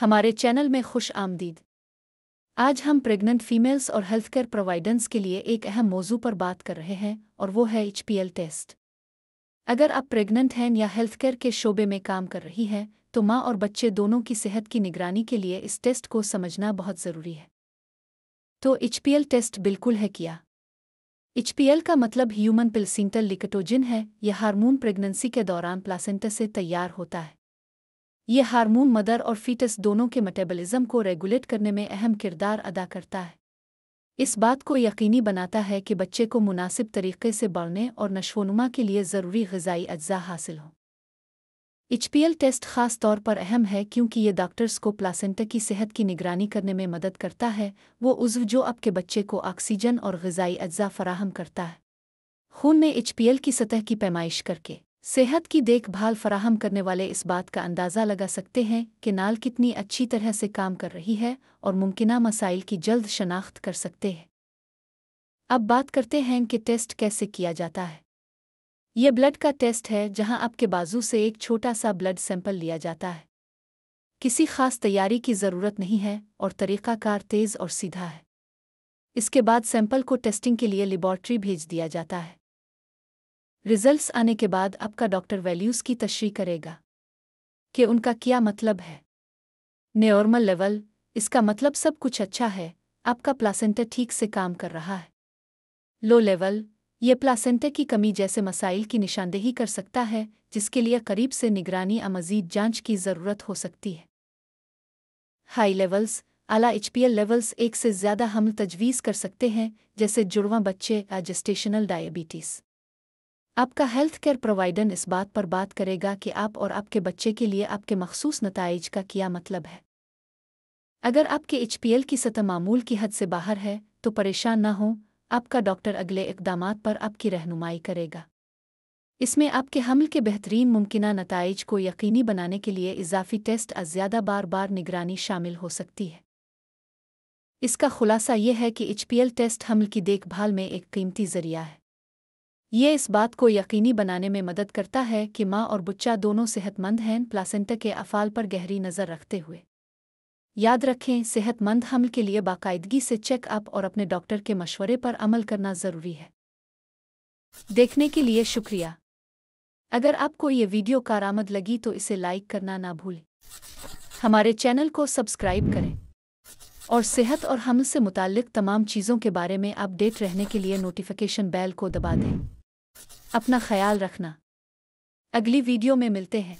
हमारे चैनल में खुश आमदीद आज हम प्रेग्नेंट फीमेल्स और हेल्थ केयर प्रोवाइडेंस के लिए एक अहम मौजू पर बात कर रहे हैं और वो है एच टेस्ट अगर आप प्रेग्नेंट हैं या हेल्थ केयर के शोबे में काम कर रही हैं तो माँ और बच्चे दोनों की सेहत की निगरानी के लिए इस टेस्ट को समझना बहुत ज़रूरी है तो एच टेस्ट बिल्कुल है किया एच का मतलब ह्यूमन पिलसिंटल लिकटोजिन है यह हार्मोन प्रेगनेंसी के दौरान प्लासेंटा से तैयार होता है ये हार्मोन मदर और फीटस दोनों के मेटाबॉलिज्म को रेगुलेट करने में अहम किरदार अदा करता है इस बात को यकीनी बनाता है कि बच्चे को मुनासिब तरीके से बढ़ने और नशोनुमा के लिए ज़रूरी गजाई अज्जा हासिल हों एचपीएल टेस्ट खास तौर पर अहम है क्योंकि ये डॉक्टर्स को प्लासेंटा की सेहत की निगरानी करने में मदद करता है वो उज्व जो आपके बच्चे को ऑक्सीजन और गजाई अज्जा फराहम करता है खून में एचपीएल की सतह की पैमाइश करके सेहत की देखभाल फराहम करने वाले इस बात का अंदाज़ा लगा सकते हैं कि नाल कितनी अच्छी तरह से काम कर रही है और मुमकिन मसाइल की जल्द शनाख्त कर सकते हैं अब बात करते हैं कि टेस्ट कैसे किया जाता है यह ब्लड का टेस्ट है जहां आपके बाजू से एक छोटा सा ब्लड सैंपल लिया जाता है किसी खास तैयारी की ज़रूरत नहीं है और तरीक़ाकार तेज़ और सीधा है इसके बाद सैंपल को टेस्टिंग के लिए लेबॉर्ट्री भेज दिया जाता है रिजल्ट्स आने के बाद आपका डॉक्टर वैल्यूज़ की तशरी करेगा कि उनका क्या मतलब है नॉर्मल लेवल इसका मतलब सब कुछ अच्छा है आपका प्लासेंटर ठीक से काम कर रहा है लो लेवल ये प्लासेंटर की कमी जैसे मसाइल की निशानदेही कर सकता है जिसके लिए करीब से निगरानी या मजीद जांच की ज़रूरत हो सकती है हाई लेवल्स आला एचपीएल लेवल्स एक से ज़्यादा हम तजवीज़ कर सकते हैं जैसे जुड़वा बच्चे या जस्टेशनल डायबिटीज़ आपका हेल्थ केयर प्रोवाइडर इस बात पर बात करेगा कि आप और आपके बच्चे के लिए आपके मखसूस नतज का क्या मतलब है अगर आपके एच की सतह मामूल की हद से बाहर है तो परेशान न हो आपका डॉक्टर अगले इकदाम पर आपकी रहनुमाई करेगा इसमें आपके हमल के बेहतरीन मुमकिन नतज को यकीनी बनाने के लिए इजाफी टेस्ट और ज़्यादा बार बार निगरानी शामिल हो सकती है इसका खुलासा यह है कि एच टेस्ट हमल की देखभाल में एक कीमती जरिया है ये इस बात को यकीनी बनाने में मदद करता है कि माँ और बच्चा दोनों सेहतमंद हैं प्लासेंटा के अफाल पर गहरी नज़र रखते हुए याद रखें सेहतमंद हमल के लिए बाकायदगी से चेकअप और अपने डॉक्टर के मशवरे पर अमल करना ज़रूरी है देखने के लिए शुक्रिया अगर आपको ये वीडियो कारामद लगी तो इसे लाइक करना ना भूलें हमारे चैनल को सब्सक्राइब करें और सेहत और हम से मुतक तमाम चीज़ों के बारे में अपडेट रहने के लिए नोटिफिकेशन बैल को दबा दें अपना ख्याल रखना अगली वीडियो में मिलते हैं